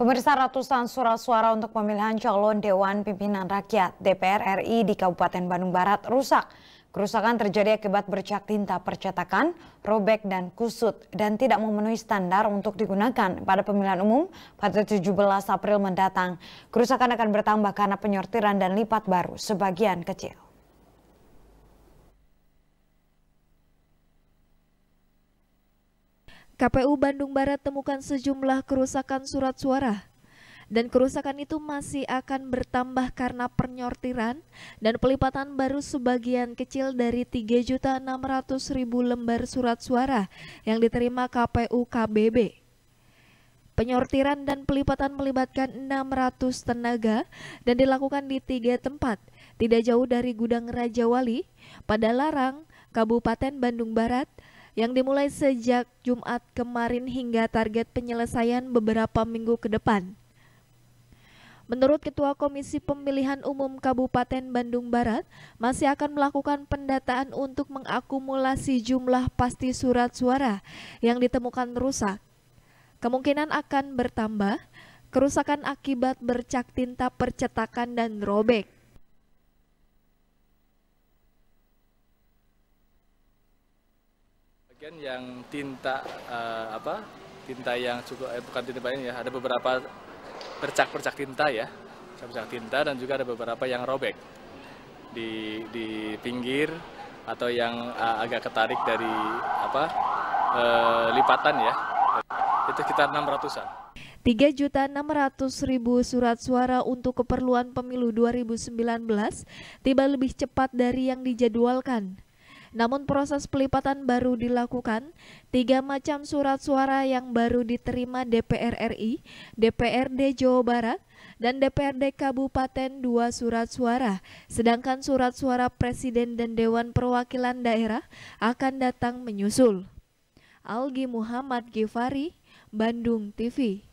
Pemirsa ratusan surat suara untuk pemilihan calon Dewan Pimpinan Rakyat DPR RI di Kabupaten Bandung Barat rusak. Kerusakan terjadi akibat bercak tinta percetakan, robek dan kusut dan tidak memenuhi standar untuk digunakan pada pemilihan umum pada 17 April mendatang. Kerusakan akan bertambah karena penyortiran dan lipat baru sebagian kecil. KPU Bandung Barat temukan sejumlah kerusakan surat suara dan kerusakan itu masih akan bertambah karena penyortiran dan pelipatan baru sebagian kecil dari 3.600.000 lembar surat suara yang diterima KPU KBB. Penyortiran dan pelipatan melibatkan 600 tenaga dan dilakukan di tiga tempat, tidak jauh dari gudang Raja Wali, pada Larang, Kabupaten Bandung Barat, yang dimulai sejak Jumat kemarin hingga target penyelesaian beberapa minggu ke depan. Menurut Ketua Komisi Pemilihan Umum Kabupaten Bandung Barat, masih akan melakukan pendataan untuk mengakumulasi jumlah pasti surat suara yang ditemukan rusak. Kemungkinan akan bertambah kerusakan akibat bercak tinta percetakan dan robek. bagian yang tinta uh, apa tinta yang cukup eh, bukan tinta banyak ya ada beberapa percak percak tinta ya percak percak tinta dan juga ada beberapa yang robek di di pinggir atau yang uh, agak ketarik dari apa uh, lipatan ya itu sekitar 600-an. 3.600.000 surat suara untuk keperluan pemilu 2019 tiba lebih cepat dari yang dijadwalkan. Namun proses pelipatan baru dilakukan, tiga macam surat suara yang baru diterima DPR RI, DPRD Jawa Barat, dan DPRD Kabupaten dua surat suara, sedangkan surat suara Presiden dan Dewan Perwakilan Daerah akan datang menyusul. Algi Muhammad Gifari, Bandung TV